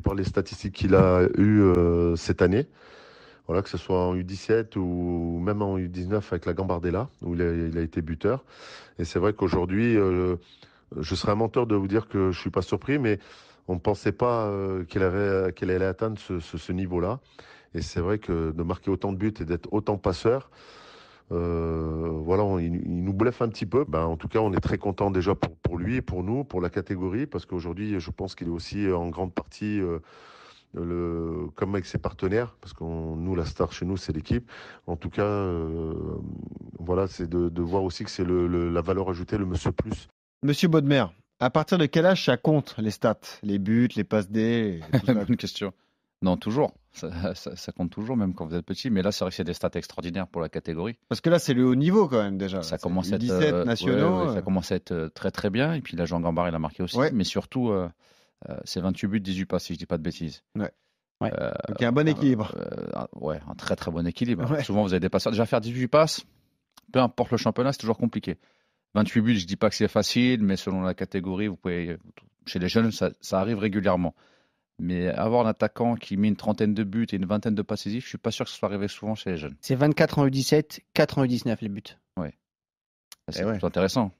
par les statistiques qu'il a eues euh, cette année. Voilà, que ce soit en U17 ou même en U19 avec la Gambardella, où il a, été buteur. Et c'est vrai qu'aujourd'hui, euh, je serais un menteur de vous dire que je ne suis pas surpris, mais on ne pensait pas euh, qu'elle allait, allait atteindre ce, ce niveau-là. Et c'est vrai que de marquer autant de buts et d'être autant passeur, euh, voilà, il, nous bluffe un petit peu. Ben, en tout cas, on est très content déjà pour, pour lui, pour nous, pour la catégorie, parce qu'aujourd'hui, je pense qu'il est aussi euh, en grande partie euh, le, comme avec ses partenaires, parce que nous, la star chez nous, c'est l'équipe. En tout cas, voilà, c'est de, voir aussi que c'est la valeur ajoutée, le monsieur plus. Monsieur Baudemer, à partir de quel âge ça compte les stats, les buts, les passes des Bonne question. Non, toujours. Ça, compte toujours, même quand vous êtes petit. Mais là, c'est vrai que c'est des stats extraordinaires pour la catégorie. Parce que là, c'est le haut niveau quand même déjà. Ça commence à 17 euh, nationaux. Ça euh. commence à être euh, très très bien. Et puis là, Jean Gambard, il a marqué aussi. Mais surtout, c'est 28 buts, 18 passes, si je dis pas de bêtises. Ouais. Donc il y a un bon équilibre. ouais, un très très bon équilibre. Souvent, vous avez des passeurs. Déjà, faire 18 passes, peu importe le championnat, c'est toujours compliqué. 28 buts, je dis pas que c'est facile, mais selon la catégorie, vous pouvez. Chez les jeunes, ça arrive régulièrement. Mais avoir un attaquant qui met une trentaine de buts et une vingtaine de passes décisives, je suis pas sûr que ce soit arrivé souvent chez les jeunes. C'est 24 en U17, 4 en U19 les buts. Oui, eh C'est intéressant.